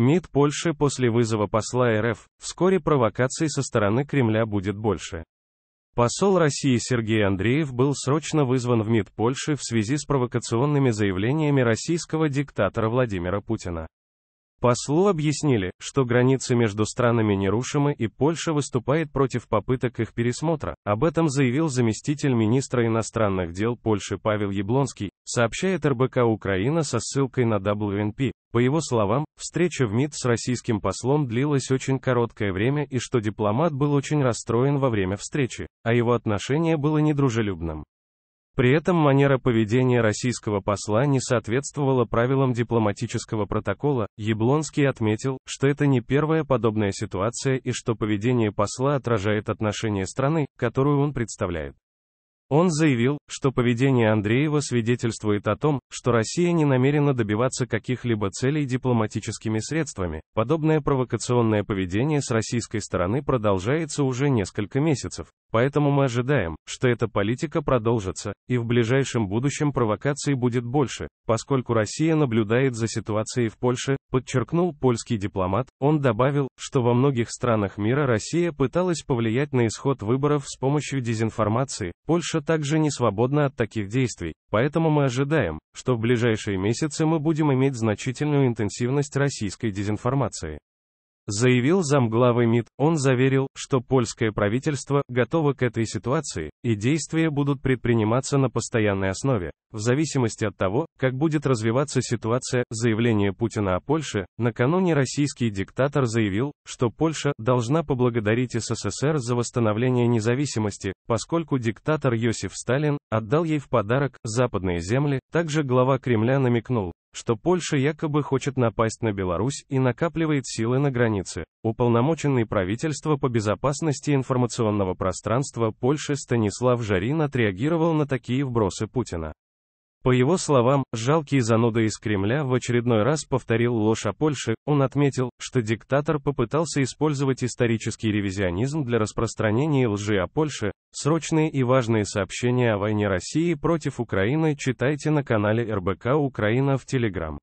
МИД Польши после вызова посла РФ, вскоре провокаций со стороны Кремля будет больше. Посол России Сергей Андреев был срочно вызван в МИД Польши в связи с провокационными заявлениями российского диктатора Владимира Путина. Послу объяснили, что границы между странами нерушимы и Польша выступает против попыток их пересмотра. Об этом заявил заместитель министра иностранных дел Польши Павел Яблонский, сообщает РБК Украина со ссылкой на WNP. По его словам, встреча в МИД с российским послом длилась очень короткое время и что дипломат был очень расстроен во время встречи, а его отношение было недружелюбным. При этом манера поведения российского посла не соответствовала правилам дипломатического протокола, Яблонский отметил, что это не первая подобная ситуация и что поведение посла отражает отношение страны, которую он представляет. Он заявил, что поведение Андреева свидетельствует о том, что Россия не намерена добиваться каких-либо целей дипломатическими средствами. Подобное провокационное поведение с российской стороны продолжается уже несколько месяцев. Поэтому мы ожидаем, что эта политика продолжится, и в ближайшем будущем провокаций будет больше, поскольку Россия наблюдает за ситуацией в Польше, подчеркнул польский дипломат, он добавил, что во многих странах мира Россия пыталась повлиять на исход выборов с помощью дезинформации, Польша также не свободна от таких действий, поэтому мы ожидаем, что в ближайшие месяцы мы будем иметь значительную интенсивность российской дезинформации. Заявил замглавы МИД, он заверил, что польское правительство готово к этой ситуации, и действия будут предприниматься на постоянной основе, в зависимости от того, как будет развиваться ситуация. Заявление Путина о Польше, накануне российский диктатор заявил, что Польша должна поблагодарить СССР за восстановление независимости, поскольку диктатор Йосиф Сталин отдал ей в подарок западные земли, также глава Кремля намекнул, что Польша якобы хочет напасть на Беларусь и накапливает силы на границе. Уполномоченный правительства по безопасности информационного пространства Польши Станислав Жарин отреагировал на такие вбросы Путина. По его словам, жалкие зануды из Кремля в очередной раз повторил ложь о Польше, он отметил, что диктатор попытался использовать исторический ревизионизм для распространения лжи о Польше. Срочные и важные сообщения о войне России против Украины читайте на канале РБК Украина в Телеграм.